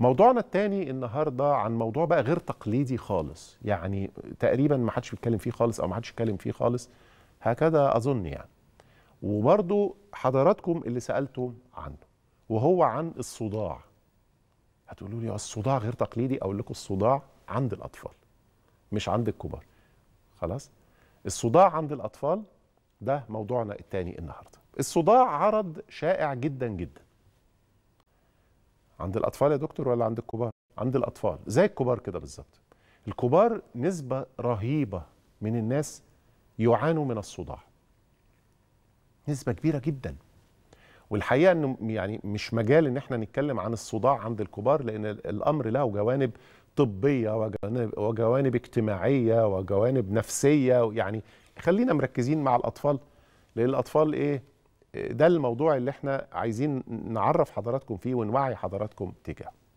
موضوعنا الثاني النهارده عن موضوع بقى غير تقليدي خالص يعني تقريبا ما حدش بيتكلم فيه خالص او ما حدش يتكلم فيه خالص هكذا اظن يعني وبرضو حضراتكم اللي سالتم عنه وهو عن الصداع هتقولوا لي آه، الصداع غير تقليدي اقول لكم الصداع عند الاطفال مش عند الكبار خلاص الصداع عند الاطفال ده موضوعنا الثاني النهارده الصداع عرض شائع جدا جدا عند الاطفال يا دكتور ولا عند الكبار عند الاطفال زي الكبار كده بالظبط الكبار نسبه رهيبه من الناس يعانوا من الصداع نسبه كبيره جدا والحقيقه انه يعني مش مجال ان احنا نتكلم عن الصداع عند الكبار لان الامر له جوانب طبيه وجوانب, وجوانب اجتماعيه وجوانب نفسيه يعني خلينا مركزين مع الاطفال لان الاطفال ايه ده الموضوع اللي احنا عايزين نعرف حضراتكم فيه ونوعي حضراتكم تجاهه